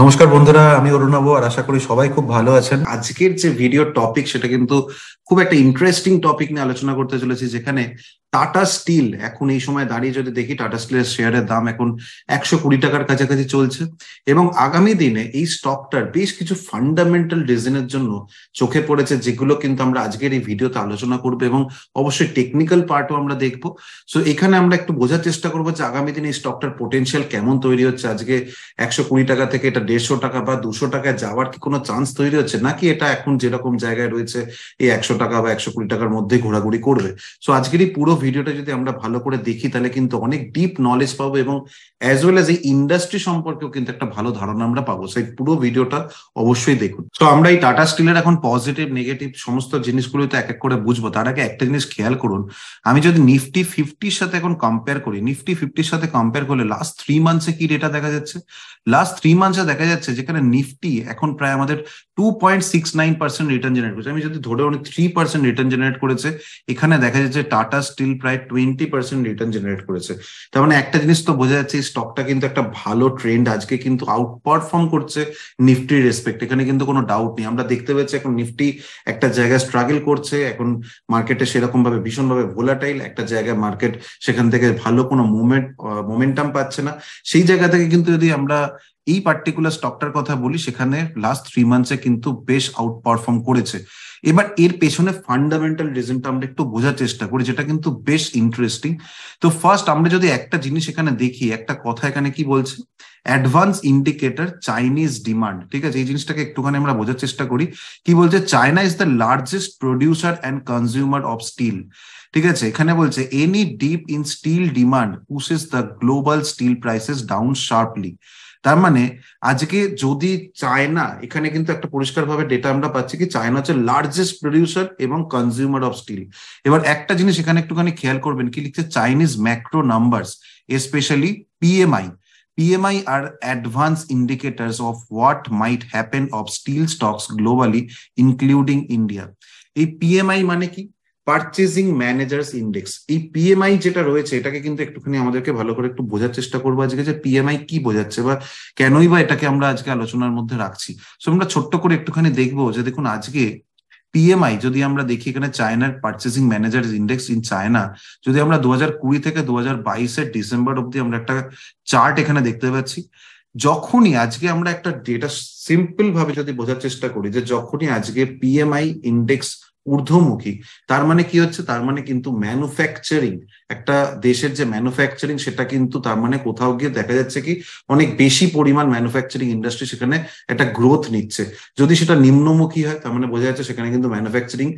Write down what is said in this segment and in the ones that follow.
নমস্কার বন্ধুরা আমি অরুণাব আর আশা করি সবাই খুব ভালো আছেন আজকের যে ভিডিও টপিক সেটা কিন্তু খুব একটা ইন্টারেস্টিং টপিক নিয়ে আলোচনা করতে চলেছি যেখানে টাটা স্টিল এখন এই সময় দাঁড়িয়ে যদি দেখি টাটা স্টিলের শেয়ারের দাম এখন একশো কুড়ি টাকার কাছাকাছি চলছে এবং আগামী দিনে এই স্টকটার বেশ কিছু ফান্ডামেন্টাল রিজনের জন্য চোখে পড়েছে যেগুলো কিন্তু আমরা আজকের এই ভিডিওতে আলোচনা করবো এবং অবশ্যই টেকনিক্যাল পার্টও আমরা দেখব সো এখানে আমরা একটু বোঝার চেষ্টা করবো যে আগামী দিনে এই স্টকটার পোটেন্সিয়াল কেমন তৈরি হচ্ছে আজকে একশো কুড়ি টাকা থেকে এটা দেড়শো টাকা বা দুশো টাকায় যাওয়ার কি কোনো চান্স তৈরি হচ্ছে নাকি এটা এখন যেরকম জায়গায় রয়েছে এই একশো টাকা বা একশো কুড়ি টাকার মধ্যে ঘোরাঘুরি করবে সো আজকের এই পুরো ভিডিওটা যদি আমরা ভালো করে দেখি তাহলে কিন্তু অনেক ডিপ নলেজ পাবো এবং অ্যাজ ওয়েল এজ এই ইন্ডাস্ট্রি সম্পর্কেও কিন্তু একটা ভালো ধারণা আমরা পাবো সেই পুরো ভিডিওটা অবশ্যই দেখুন তো আমরা এই টাটা স্টিলের এখন পজিটিভ নেগেটিভ সমস্ত জিনিসগুলো তো এক এক করে বুঝবো তার আগে একটা জিনিস খেয়াল করুন আমি যদি নিফটি ফিফটির সাথে এখন কম্পেয়ার করি নিফটি ফিফটির সাথে কম্পেয়ার করলে লাস্ট থ্রি মান্থসে কি ডেটা দেখা যাচ্ছে লাস্ট থ্রি মান্থসে দেখা যাচ্ছে যেখানে নিফটি এখন প্রায় আমাদের two point six nine percent return generate করেছে আমি যদি ধরে অনেক থ্রি পার্সেন্ট রিটার্ন জেনারেট করেছে এখানে দেখা যাচ্ছে টাটা স্টিল দিন প্রায় টোয়েন্টি পার্সেন্ট রিটার্ন জেনারেট করেছে তার মানে একটা জিনিস তো বোঝা যাচ্ছে স্টকটা কিন্তু একটা ভালো ট্রেন্ড আজকে কিন্তু আউট পারফর্ম করছে নিফটির রেসপেক্ট এখানে কিন্তু কোনো ডাউট নেই আমরা দেখতে পাচ্ছি এখন নিফটি একটা জায়গায় স্ট্রাগল করছে এখন মার্কেটে সেরকম ভাবে ভীষণভাবে ভোলাটাইল একটা জায়গায় মার্কেট সেখান থেকে ভালো কোনো মুভমেন্ট মোমেন্টাম পাচ্ছে না সেই জায়গা থেকে কিন্তু যদি আমরা এই পার্টিকুলার স্টকটার কথা বলি সেখানে লাস্ট থ্রি মান্থসে কিন্তু বেশ আউট পারফর্ম করেছে এবার এর পেছনে ফান্ডামেন্টাল রিজনটা আমরা একটু বোঝার চেষ্টা করি যেটা কিন্তু বেশ ইন্টারেস্টিং তো ফার্স্ট আমরা যদি একটা জিনিস এখানে দেখি একটা কথা এখানে কি বলছে অ্যাডভান্স ইন্ডিকেটার চাইনিজ ডিমান্ড ঠিক আছে এই জিনিসটাকে একটুখানি আমরা বোঝার চেষ্টা করি কি বলছে China is the largest producer and consumer of steel ঠিক আছে এখানে বলছে any dip in steel demand pushes the global steel prices down sharply তার মানে আজকে যদি চায়না এখানে কিন্তু একটা পরিষ্কারভাবে ডেটা আমরা পাচ্ছি কি চায়না হচ্ছে লার্জেস্ট প্রডিউসার এবং কনজিউমার অফ স্টিল এবার একটা জিনিস এখানে একটুখানি খেয়াল করবেন কি লিখছে Chinese macro numbers specially PMI PMI are advanced indicators of what might happen of steel stocks globally, including India. এই পিএমআই মানে কি পারচেজিং ম্যানেজার্স ইন্ডেক্স এই পিএমআই যেটা রয়েছে এটাকে কিন্তু একটুখানি আমাদেরকে ভালো করে একটু বোঝার চেষ্টা করবো আজকে যে পিএমআই কি বোঝাচ্ছে বা কেনই বা এটাকে আমরা আজকে আলোচনার মধ্যে রাখছি সো আমরা ছোট্ট করে একটুখানি দেখবো যে দেখুন আজকে পিএমআই যদি আমরা দেখি এখানে চায়নার purchasing manager index in China যদি আমরা দু হাজার কুড়ি থেকে দু হাজার বাইশের ডিসেম্বর অব্দি আমরা একটা চার্ট এখানে দেখতে পাচ্ছি যখনই আজকে আমরা একটা ডেটা সিম্পল ভাবে যদি বোঝার চেষ্টা করি যে যখনই আজকে পিএমআই ইন্ডেক্স ঊর্ধ্বমুখী তার মানে কি হচ্ছে তার মানে কিন্তু ম্যানুফ্যাকচারিং একটা দেশের যে ম্যানুফ্যাকচারিং সেটা কিন্তু তার মানে কোথাও গিয়ে দেখা যাচ্ছে কি অনেক বেশি পরিমাণ ম্যানুফ্যাকচারিং ইন্ডাস্ট্রি সেখানে একটা গ্রোথ নিচ্ছে যদি সেটা নিম্নমুখী হয় তার মানে বোঝা যাচ্ছে সেখানে কিন্তু ম্যানুফ্যাকচারিং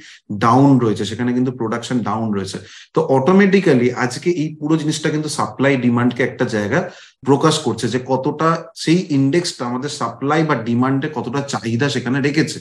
ডাউন রয়েছে সেখানে কিন্তু প্রোডাকশন ডাউন রয়েছে তো অটোমেটিক্যালি আজকে এই পুরো জিনিসটা কিন্তু সাপ্লাই ডিমান্ডকে একটা জায়গা প্রকাশ করছে যে কতটা সেই ইন্ডেক্সটা আমাদের সাপ্লাই বা ডিমান্ডে কতটা চাহিদা সেখানে রেখেছে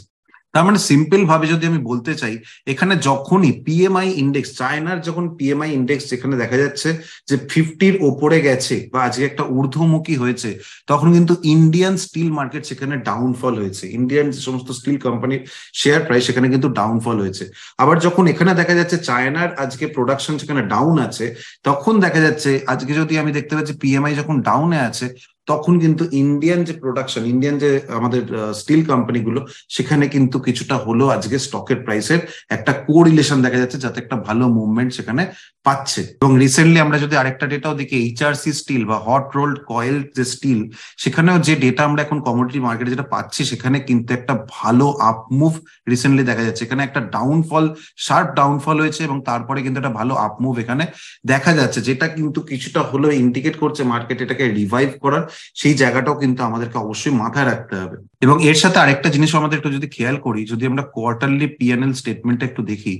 তার মানে সিম্পল ভাবে যদি আমি বলতে চাই এখানে যখনই পিএমআই ইন্ডেক্স চায়নার যখন পিএমআই ইন্ডেক্স যেখানে দেখা যাচ্ছে যে ফিফটির ওপরে গেছে বা আজকে একটা ঊর্ধ্বমুখী হয়েছে তখন কিন্তু ইন্ডিয়ান স্টিল মার্কেট সেখানে ডাউনফল হয়েছে ইন্ডিয়ান যে সমস্ত স্টিল কোম্পানির শেয়ার প্রাইস সেখানে কিন্তু ডাউনফল হয়েছে আবার যখন এখানে দেখা যাচ্ছে চায়নার আজকে প্রোডাকশন সেখানে ডাউন আছে তখন দেখা যাচ্ছে আজকে যদি আমি দেখতে পাচ্ছি পিএমআই যখন ডাউনে আছে তখন কিন্তু ইন্ডিয়ান যে প্রোডাকশন ইন্ডিয়ান যে আমাদের স্টিল কোম্পানিগুলো সেখানে কিন্তু কিছুটা হলো আজকে স্টকের প্রাইসের একটা কোরিলেশন দেখা যাচ্ছে যাতে একটা ভালো মুভমেন্ট সেখানে পাচ্ছে এবং রিসেন্টলি আমরা যদি আরেকটা ডেটাও দেখি এইচআরসি স্টিল বা হট রোল্ড কয়েল যে স্টিল সেখানেও যে ডেটা আমরা এখন কমোডিটি মার্কেটে যেটা পাচ্ছি সেখানে কিন্তু একটা ভালো আপ মুভ রিসেন্টলি দেখা যাচ্ছে এখানে একটা ডাউনফল শার্প ডাউনফল হয়েছে এবং তারপরে কিন্তু একটা ভালো আপ মুভ এখানে দেখা যাচ্ছে যেটা কিন্তু কিছুটা হলো ইন্ডিকেট করছে মার্কেট এটাকে রিভাইভ করার সেই জায়গাটাও কিন্তু আমাদেরকে অবশ্যই মাথায় রাখতে হবে এবং এর সাথে আরেকটা জিনিস আমাদের একটু যদি খেয়াল করি যদি আমরা কোয়ার্টারলি পিএনএল স্টেটমেন্টটা একটু দেখি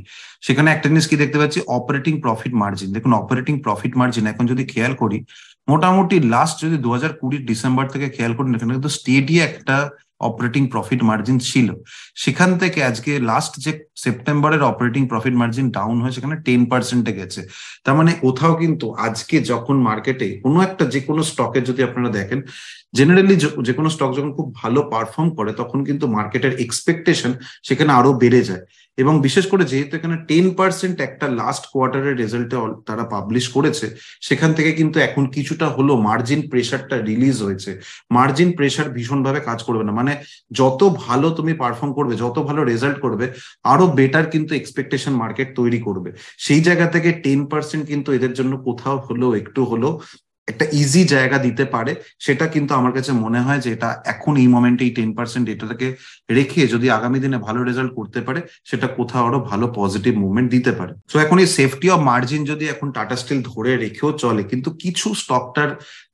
সেখানে একটা জিনিস কি দেখতে পাচ্ছি অপারেটিং প্রফিট মার্জিন দেখুন অপারেটিং প্রফিট মার্জিন এখন যদি খেয়াল করি মোটামুটি লাস্ট যদি দু হাজার কুড়ির ডিসেম্বর থেকে খেয়াল করি এখানে কিন্তু স্টেডি একটা অপারেটিং প্রফিট মার্জিন ছিল সেখান থেকে আজকে লাস্ট যে সেপ্টেম্বরের অপারেটিং প্রফিট মার্জিন ডাউন হয়ে সেখানে টেন পার্সেন্টে গেছে তার মানে কোথাও কিন্তু আজকে যখন মার্কেটে কোনো একটা যে কোনো স্টকের যদি আপনারা দেখেন জেনারেলি যে কোনো স্টক যখন খুব ভালো পারফর্ম করে তখন কিন্তু মার্কেটের এক্সপেকটেশন সেখানে আরো বেড়ে যায় এবং বিশেষ করে যেহেতু এখানে টেন পার্সেন্ট একটা লাস্ট কোয়ার্টারের রেজাল্টে তারা পাবলিশ করেছে সেখান থেকে কিন্তু এখন কিছুটা হলো মার্জিন প্রেশারটা রিলিজ হয়েছে মার্জিন প্রেশার ভীষণভাবে কাজ করবে না মানে যত ভালো তুমি পারফর্ম করবে যত ভালো রেজাল্ট করবে আরো বেটার কিন্তু এক্সপেকটেশন মার্কেট তৈরি করবে সেই জায়গা থেকে টেন পার্সেন্ট কিন্তু এদের জন্য কোথাও হলো একটু হলো একটা ইজি জায়গা দিতে পারে সেটা কিন্তু আমার কাছে মনে হয় যে এটা এখন এই মোমেন্টে এই টেন পার্সেন্ট এটাকে রেখে যদি আগামী দিনে ভালো রেজাল্ট করতে পারে সেটা কোথাও আরো ভালো পজিটিভ মুভমেন্ট দিতে পারে তো এখন এই সেফটি অফ মার্জিন যদি এখন টাটা স্টিল ধরে রেখেও চলে কিন্তু কিছু স্টকটার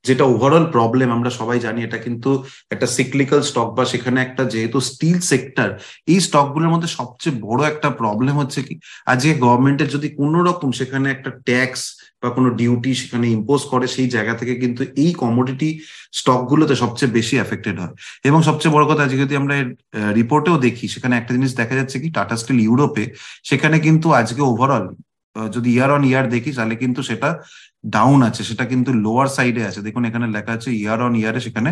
যেটা ওভারঅল প্রবলেম আমরা সবাই জানি এটা কিন্তু একটা সিক্লিক্যাল স্টক বা সেখানে একটা যেহেতু স্টিল সেক্টর এই স্টকগুলোর মধ্যে সবচেয়ে বড় একটা প্রবলেম হচ্ছে কি আজকে গভর্নমেন্টের যদি কোনো রকম সেখানে একটা ট্যাক্স বা কোনো ডিউটি সেখানে ইম্পোজ করে সেই জায়গা থেকে কিন্তু এই কমোডিটি স্টকগুলোতে সবচেয়ে বেশি এফেক্টেড হয় এবং সবচেয়ে বড় কথা আজকে যদি আমরা রিপোর্টেও দেখি সেখানে একটা জিনিস দেখা যাচ্ছে কি টাটা স্টিল ইউরোপে সেখানে কিন্তু আজকে ওভারঅল যদি ইয়ার অন ইয়ার দেখি তাহলে কিন্তু সেটা ডাউন আছে সেটা কিন্তু লোয়ার সাইডে আছে দেখুন এখানে লেখা আছে ইয়ার অন ইয়ারে সেখানে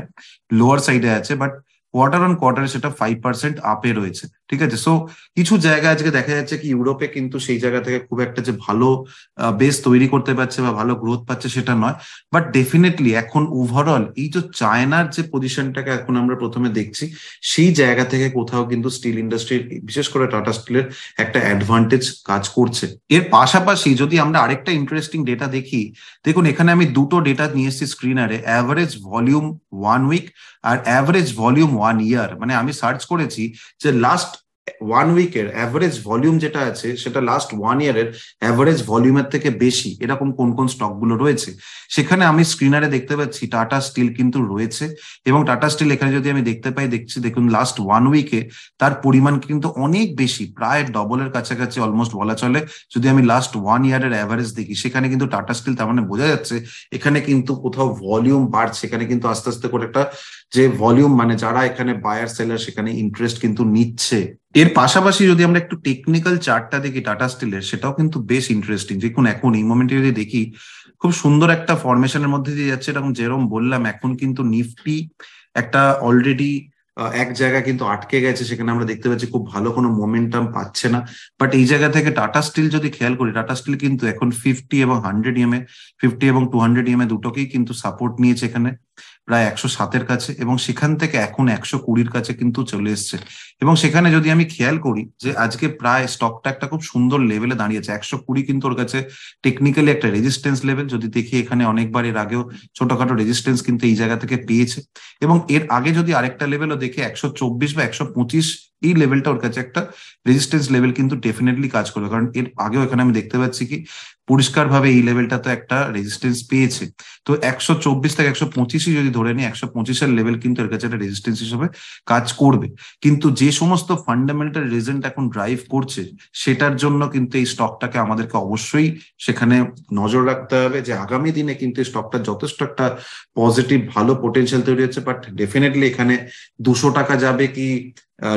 লোয়ার সাইডে আছে বাট কোয়ার্টার অন কোয়ার্টারে সেটা ফাইভ পার্সেন্ট আপে রয়েছে ঠিক আছে সো কিছু জায়গা আজকে দেখা যাচ্ছে কি ইউরোপে কিন্তু সেই জায়গা থেকে খুব একটা যে ভালো বেস তৈরি করতে পারছে বা ভালো গ্রোথ পাচ্ছে সেটা নয় বাট ডেফিনেটলি এখন ওভারঅল এই যে চায়নার যে পজিশনটাকে এখন আমরা প্রথমে দেখছি সেই জায়গা থেকে কোথাও কিন্তু স্টিল ইন্ডাস্ট্রির বিশেষ করে টাটা স্টিলের একটা অ্যাডভান্টেজ কাজ করছে এর পাশাপাশি যদি আমরা আরেকটা ইন্টারেস্টিং ডেটা দেখি দেখুন এখানে আমি দুটো ডেটা নিয়ে এসেছি স্ক্রিনারে অ্যাভারেজ ভলিউম ওয়ান উইক আর অ্যাভারেজ ভলিউম ওয়ান ইয়ার মানে আমি সার্চ করেছি যে লাস্ট ওয়ান উইকের অ্যাভারেজ ভলিউম যেটা আছে সেটা লাস্ট ওয়ান ইয়ারের অ্যাভারেজ ভলিউমের থেকে বেশি এরকম কোন কোন স্টকগুলো রয়েছে সেখানে আমি স্ক্রিনারে দেখতে পাচ্ছি টাটা স্টিল কিন্তু রয়েছে এবং টাটা স্টিল এখানে যদি আমি দেখতে পাই দেখছি দেখুন লাস্ট ওয়ান উইকে তার পরিমাণ কিন্তু অনেক বেশি প্রায় ডবলের কাছাকাছি অলমোস্ট বলা চলে যদি আমি লাস্ট ওয়ান ইয়ারের অ্যাভারেজ দেখি সেখানে কিন্তু টাটা স্টিল তার মানে বোঝা যাচ্ছে এখানে কিন্তু কোথাও ভলিউম বাড়ছে এখানে কিন্তু আস্তে আস্তে করে একটা যে ভলিউম মানে যারা এখানে বায়ার সেলার সেখানে ইন্টারেস্ট কিন্তু নিচ্ছে এর পাশাপাশি যদি আমরা একটু টেকনিক্যাল চার্টটা দেখি টাটা স্টিলের সেটাও কিন্তু বেশ ইন্টারেস্টিং দেখুন এখন এই মোমেন্টে যদি দেখি খুব সুন্দর একটা ফরমেশনের মধ্যে দিয়ে যাচ্ছে এরকম যেরকম বললাম এখন কিন্তু নিফটি একটা অলরেডি এক জায়গা কিন্তু আটকে গেছে সেখানে আমরা দেখতে পাচ্ছি খুব ভালো কোনো মোমেন্টাম পাচ্ছে না বাট এই জায়গা থেকে টাটা স্টিল যদি খেয়াল করি টাটা স্টিল কিন্তু এখন ফিফটি এবং হান্ড্রেড ইএমএ ফিফটি এবং টু হান্ড্রেড ইএমএ দুটোকেই কিন্তু সাপোর্ট নিয়েছে এখানে প্রায় একশো সাতের কাছে এবং সেখান থেকে এখন একশো কুড়ির কাছে কিন্তু চলে এসছে এবং সেখানে যদি আমি খেয়াল করি যে আজকে প্রায় স্টকটা একটা খুব সুন্দর লেভেলে দাঁড়িয়েছে একশো কুড়ি কিন্তু ওর কাছে টেকনিক্যালি একটা রেজিস্টেন্স লেভেল যদি দেখি এখানে অনেকবার এর আগেও ছোটখাটো রেজিস্ট্যান্স কিন্তু এই জায়গা থেকে পেয়েছে এবং এর আগে যদি আরেকটা লেভেলও দেখে একশো চব্বিশ বা একশো পঁচিশ এই লেভেলটা ওর কাছে একটা রেজিস্টেন্স লেভেল কিন্তু ডেফিনেটলি কাজ করবে কারণ এর আগেও এখানে আমি দেখতে পাচ্ছি কি পরিষ্কারভাবে এই লেভেলটা তো একটা রেজিস্টেন্স পেয়েছে তো একশো চব্বিশ থেকে একশো পঁচিশই যদি ধরে নিই একশো পঁচিশের লেভেল কিন্তু এর কাছে একটা রেজিস্ট্যান্স হিসেবে কাজ করবে কিন্তু যে সমস্ত ফান্ডামেন্টাল রিজেন্ট এখন ড্রাইভ করছে সেটার জন্য কিন্তু এই স্টকটাকে আমাদেরকে অবশ্যই সেখানে নজর রাখতে হবে যে আগামী দিনে কিন্তু এই স্টকটা যথেষ্ট একটা পজিটিভ ভালো পোটেনশিয়াল তৈরি হচ্ছে বাট ডেফিনেটলি এখানে দুশো টাকা যাবে কি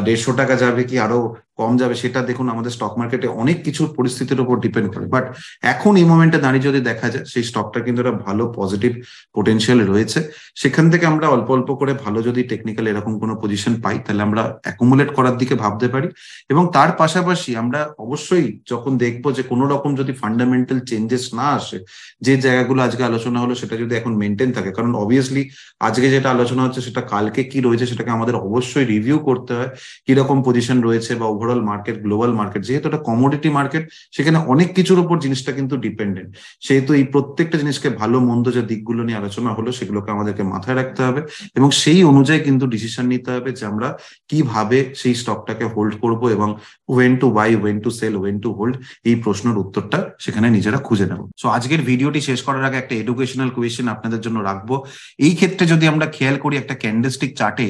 দেড়শো টাকা যাবে কি আরো কম যাবে সেটা দেখুন আমাদের স্টক মার্কেটে অনেক কিছু পরিস্থিতির উপর ডিপেন্ড করে বাট এখন এই মোমেন্টে দাঁড়িয়ে যদি দেখা যায় সেই স্টকটা কিন্তু একটা ভালো পজিটিভ পোটেনশিয়াল রয়েছে সেখান থেকে আমরা অল্প অল্প করে ভালো যদি টেকনিক্যাল এরকম কোনো পজিশন পাই তাহলে আমরা অ্যাকুমুলেট করার দিকে ভাবতে পারি এবং তার পাশাপাশি আমরা অবশ্যই যখন দেখব যে কোনো রকম যদি ফান্ডামেন্টাল চেঞ্জেস না আসে যে জায়গাগুলো আজকে আলোচনা হলো সেটা যদি এখন মেনটেন থাকে কারণ অবভিয়াসলি আজকে যেটা আলোচনা হচ্ছে সেটা কালকে কি রয়েছে সেটাকে আমাদের অবশ্যই রিভিউ করতে হয় কিরকম পজিশন রয়েছে বা ওভারঅল মার্কেট গ্লোবাল মার্কেট যেহেতু একটা কমোডিটি মার্কেট সেখানে অনেক কিছুর উপর জিনিসটা কিন্তু ডিপেন্ডেন্ট সেহেতু এই প্রত্যেকটা জিনিসকে ভালো মন্দ যে দিকগুলো নিয়ে আলোচনা হলো সেগুলোকে আমাদেরকে মাথায় রাখতে হবে এবং সেই অনুযায়ী কিন্তু ডিসিশন নিতে হবে যে আমরা কিভাবে সেই স্টকটাকে হোল্ড করব এবং when to buy when to sell when to hold এই প্রশ্নের উত্তরটা সেখানে নিজেরা খুঁজে নেব সো আজকের ভিডিওটি শেষ করার আগে একটা এডুকেশনাল কোয়েশ্চেন আপনাদের জন্য রাখবো এই ক্ষেত্রে যদি আমরা খেয়াল করি একটা ক্যান্ডেস্টিক চার্টে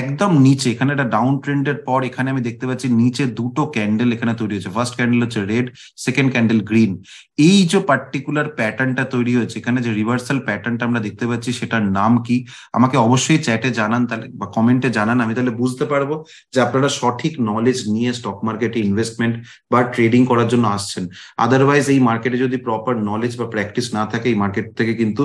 একদম নিচে এখানে একটা ডাউন ট্রেন্ডের পর এখানে আমি দেখতে পাচ্ছি নিচে দুটো ক্যান্ডেল এখানে তৈরি হয়েছে ফার্স্ট ক্যান্ডেল হচ্ছে রেড সেকেন্ড ক্যান্ডেল গ্রিন এই যে পার্টিকুলার প্যাটার্নটা তৈরি হয়েছে এখানে যে রিভার্সাল প্যাটার্নটা আমরা দেখতে পাচ্ছি সেটার নাম কি আমাকে অবশ্যই চ্যাটে জানান তাহলে বা কমেন্টে জানান আমি তাহলে বুঝতে পারবো যে আপনারা সঠিক নলেজ নিয়ে স্টক মার্কেটে ইনভেস্টমেন্ট বা ট্রেডিং করার জন্য আসছেন আদারওয়াইজ এই মার্কেটে যদি প্রপার নলেজ বা প্র্যাকটিস না থাকে এই মার্কেট থেকে কিন্তু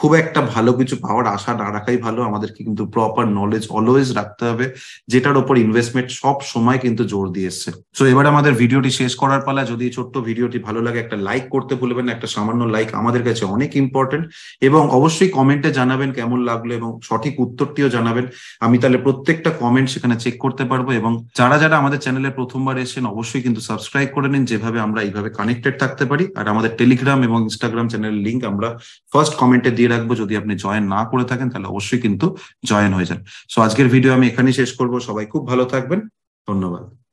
খুব একটা ভালো কিছু পাওয়ার আশা না রাখাই ভালো আমাদেরকে কিন্তু প্রপার নলেজ অলওয়েজ রাখতে হবে যেটার ওপর ইনভেস্টমেন্ট সব সময় কিন্তু জোর দিয়ে এসছে তো এবার আমাদের ভিডিওটি শেষ করার পালা যদি ছোট্ট ভিডিওটি ভালো লাগে একটা লাইক করতে ভুলবেন একটা সামান্য লাইক আমাদের কাছে অনেক ইম্পর্টেন্ট এবং অবশ্যই কমেন্টে জানাবেন কেমন লাগলো এবং সঠিক উত্তরটিও জানাবেন আমি তাহলে প্রত্যেকটা কমেন্ট সেখানে চেক করতে পারবো এবং যারা যারা আমাদের চ্যানেলে প্রথমবার এসেছেন অবশ্যই কিন্তু সাবস্ক্রাইব করে নিন যেভাবে আমরা এইভাবে কানেক্টেড থাকতে পারি আর আমাদের টেলিগ্রাম এবং ইনস্টাগ্রাম চ্যানেলের লিঙ্ক আমরা ফার্স্ট কমেন্টে দিয়ে দিয়ে রাখবো যদি আপনি জয়েন না করে থাকেন তাহলে অবশ্যই কিন্তু জয়েন হয়ে যান সো আজকের ভিডিও আমি এখানেই শেষ করবো সবাই খুব ভালো থাকবেন ধন্যবাদ